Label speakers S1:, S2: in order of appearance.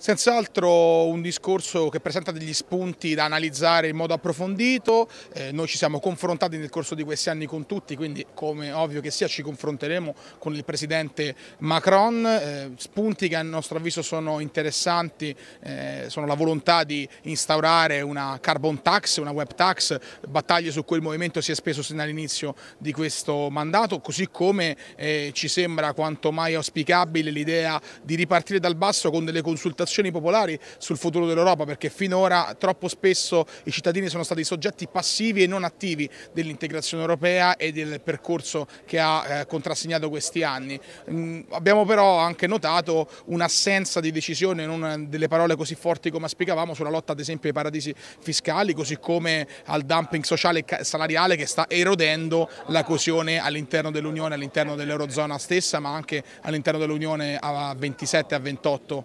S1: Senz'altro un discorso che presenta degli spunti da analizzare in modo approfondito, eh, noi ci siamo confrontati nel corso di questi anni con tutti, quindi come ovvio che sia ci confronteremo con il Presidente Macron, eh, spunti che a nostro avviso sono interessanti, eh, sono la volontà di instaurare una carbon tax, una web tax, battaglie su cui il Movimento si è speso sin dall'inizio di questo mandato, così come eh, ci sembra quanto mai auspicabile l'idea di ripartire dal basso con delle consultazioni consultazioni popolari sul futuro dell'Europa perché finora troppo spesso i cittadini sono stati soggetti passivi e non attivi dell'integrazione europea e del percorso che ha eh, contrassegnato questi anni. Mm, abbiamo però anche notato un'assenza di decisione, non delle parole così forti come spiegavamo sulla lotta ad esempio ai paradisi fiscali, così come al dumping sociale e salariale che sta erodendo la coesione all'interno dell'Unione, all'interno dell'Eurozona stessa, ma anche all'interno dell'Unione a 27 a 28.